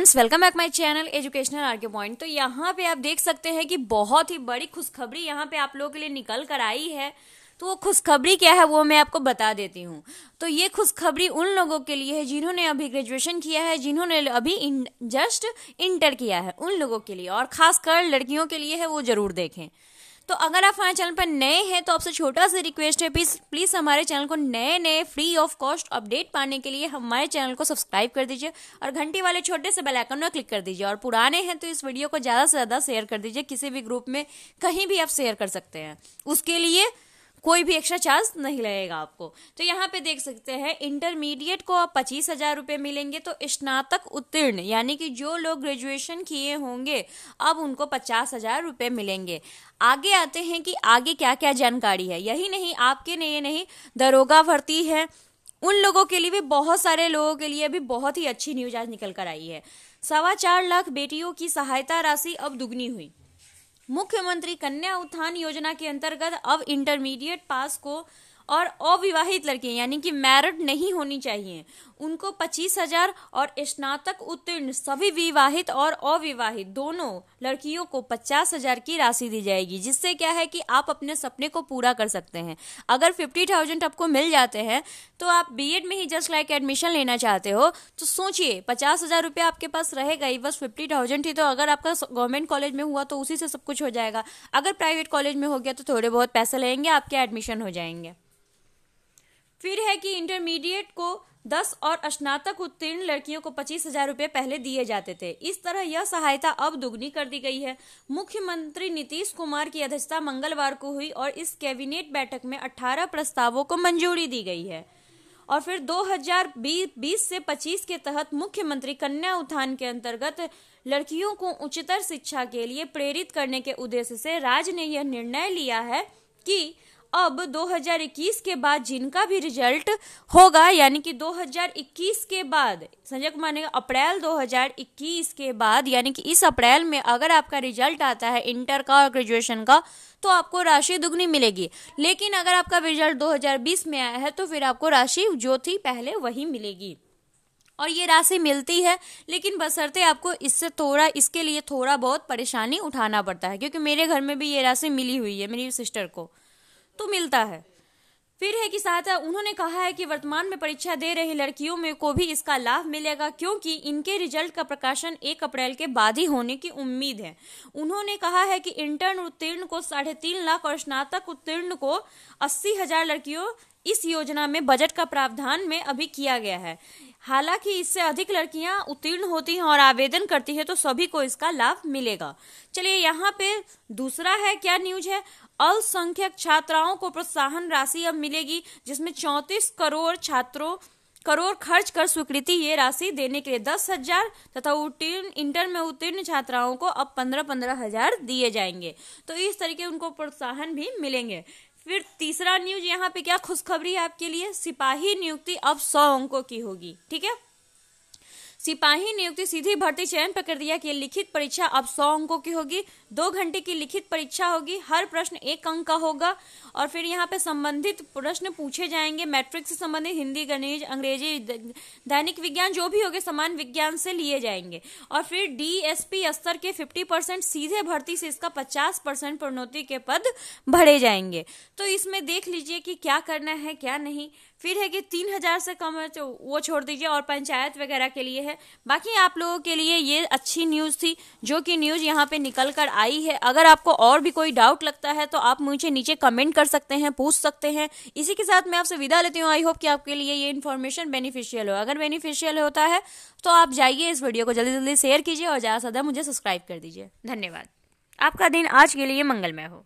friends welcome back my channel educational R K point तो यहाँ पे आप देख सकते हैं कि बहुत ही बड़ी खुशखबरी यहाँ पे आप लोगों के लिए निकल कर आई है तो वो खुशखबरी क्या है वो मैं आपको बता देती हूँ तो ये खुशखबरी उन लोगों के लिए है जिन्होंने अभी ग्रेजुएशन किया है जिन्होंने अभी इन, जस्ट इंटर किया है उन लोगों के लिए और खासकर लड़कियों के लिए है वो जरूर देखें तो अगर आप हमारे चैनल पर नए हैं तो आपसे छोटा सा रिक्वेस्ट है प्लीज़ प्लीज़ हमारे चैनल को नए नए फ्री ऑफ कॉस्ट अपडेट पाने के लिए हमारे चैनल को सब्सक्राइब कर दीजिए और घंटी वाले छोटे से बेलाइकन में क्लिक कर दीजिए और पुराने हैं तो इस वीडियो को ज़्यादा से ज़्यादा शेयर कर दीजिए किसी भी ग्रुप में कहीं भी आप शेयर कर सकते हैं उसके लिए कोई भी एक्स्ट्रा चार्ज नहीं लगेगा आपको तो यहाँ पे देख सकते हैं इंटरमीडिएट को आप पच्चीस हजार रुपये मिलेंगे तो स्नातक उत्तीर्ण यानी कि जो लोग ग्रेजुएशन किए होंगे अब उनको पचास हजार रुपये मिलेंगे आगे आते हैं कि आगे क्या क्या जानकारी है यही नहीं आपके लिए नहीं दरोगा भर्ती है उन लोगों के लिए भी बहुत सारे लोगों के लिए भी बहुत ही अच्छी न्यूज आज निकल कर आई है सवा चार लाख बेटियों की सहायता राशि अब दुगनी हुई मुख्यमंत्री कन्या उत्थान योजना के अंतर्गत अब इंटरमीडिएट पास को और अविवाहित लड़कियां यानी कि मैरिड नहीं होनी चाहिए उनको पच्चीस हजार और स्नातक उत्तीर्ण सभी विवाहित और अविवाहित दोनों लड़कियों को पचास हजार की राशि दी जाएगी जिससे क्या है कि आप अपने सपने को पूरा कर सकते हैं अगर फिफ्टी थाउजेंड आपको मिल जाते हैं तो आप बी में ही जस्ट लाइक एडमिशन लेना चाहते हो तो सोचिए पचास हजार रुपया आपके पास रहेगा ही बस फिफ्टी थाउजेंड ही तो अगर आपका गवर्नमेंट कॉलेज में हुआ तो उसी से सब कुछ हो जाएगा अगर प्राइवेट कॉलेज में हो गया तो थोड़े बहुत पैसे लेंगे आपके एडमिशन हो जाएंगे फिर है कि इंटरमीडिएट को दस और स्नातक उत्तीर्ण लड़कियों को पच्चीस हजार रूपए पहले दिए जाते थे इस तरह यह सहायता अब दुगनी कर दी गई है मुख्यमंत्री नीतीश कुमार की अध्यक्षता मंगलवार को हुई और इस कैबिनेट बैठक में 18 प्रस्तावों को मंजूरी दी गई है और फिर 2020 से 25 के तहत मुख्यमंत्री कन्या उत्थान के अंतर्गत लड़कियों को उच्चतर शिक्षा के लिए प्रेरित करने के उद्देश्य से राज्य ने यह निर्णय लिया है कि अब 2021 के बाद जिनका भी रिजल्ट होगा यानी कि 2021 के बाद संजय कुमार ने अप्रैल 2021 के बाद यानी कि इस अप्रैल में अगर आपका रिजल्ट आता है इंटर का और ग्रेजुएशन का तो आपको राशि दुगनी मिलेगी लेकिन अगर आपका रिजल्ट 2020 में आया है तो फिर आपको राशि जो थी पहले वही मिलेगी और ये राशि मिलती है लेकिन बसरते आपको इससे थोड़ा इसके लिए थोड़ा बहुत परेशानी उठाना पड़ता है क्योंकि मेरे घर में भी ये राशि मिली हुई है मेरी सिस्टर को तो मिलता है फिर है कि साथ उन्होंने कहा है कि वर्तमान में परीक्षा दे रही लड़कियों में को भी इसका लाभ मिलेगा क्योंकि इनके रिजल्ट का प्रकाशन एक अप्रैल के बाद ही होने की उम्मीद है उन्होंने कहा है कि इंटर्न उत्तीर्ण को साढ़े तीन लाख और स्नातक उत्तीर्ण को अस्सी हजार लड़कियों इस योजना में बजट का प्रावधान में अभी किया गया है हालांकि इससे अधिक लड़कियां उत्तीर्ण होती हैं और आवेदन करती है तो सभी को इसका लाभ मिलेगा चलिए यहाँ पे दूसरा है क्या न्यूज है अल्पसंख्यक छात्राओं को प्रोत्साहन राशि अब मिलेगी जिसमें चौंतीस करोड़ छात्रों करोड़ खर्च कर स्वीकृति ये राशि देने के लिए दस हजार तथा उत्तीर्ण इंटर में उत्तीर्ण छात्राओं को अब पंद्रह पंद्रह हजार दिए जाएंगे तो इस तरीके उनको प्रोत्साहन भी मिलेंगे फिर तीसरा न्यूज यहाँ पे क्या खुशखबरी है आपके लिए सिपाही नियुक्ति अब सौ अंकों की होगी ठीक है सिपाही नियुक्ति सीधी भर्ती चयन प्रक्रिया की लिखित परीक्षा अब सौ अंकों की होगी दो घंटे की लिखित परीक्षा होगी हर प्रश्न एक अंक का होगा और फिर यहाँ पे संबंधित प्रश्न पूछे जाएंगे मैट्रिक से संबंधित हिंदी गणित अंग्रेजी दैनिक विज्ञान जो भी होगा समान विज्ञान से लिए जाएंगे और फिर डीएसपी स्तर के 50 परसेंट सीधे भर्ती से इसका 50 परसेंट प्रोन्नति के पद भरे जाएंगे तो इसमें देख लीजिए कि क्या करना है क्या नहीं फिर है कि तीन हजार से कम है तो वो छोड़ दीजिए और पंचायत वगैरह के लिए है है बाकी आप लोगों के लिए ये अच्छी न्यूज़ थी जो कि न्यूज़ यहाँ पे निकल कर आई है अगर आपको और भी कोई डाउट लगता है तो आप मुझे नीचे कमेंट कर सकते हैं पूछ सकते हैं इसी के साथ मैं आपसे विदा लेती हूँ आई होप कि आपके लिए ये इन्फॉर्मेशन बेनिफिशियल हो अगर बेनिफिशियल होता है तो आप जाइए इस वीडियो को जल्दी जल्दी शेयर कीजिए और ज़्यादा से ज़्यादा मुझे सब्सक्राइब कर दीजिए धन्यवाद आपका दिन आज के लिए मंगलमय हो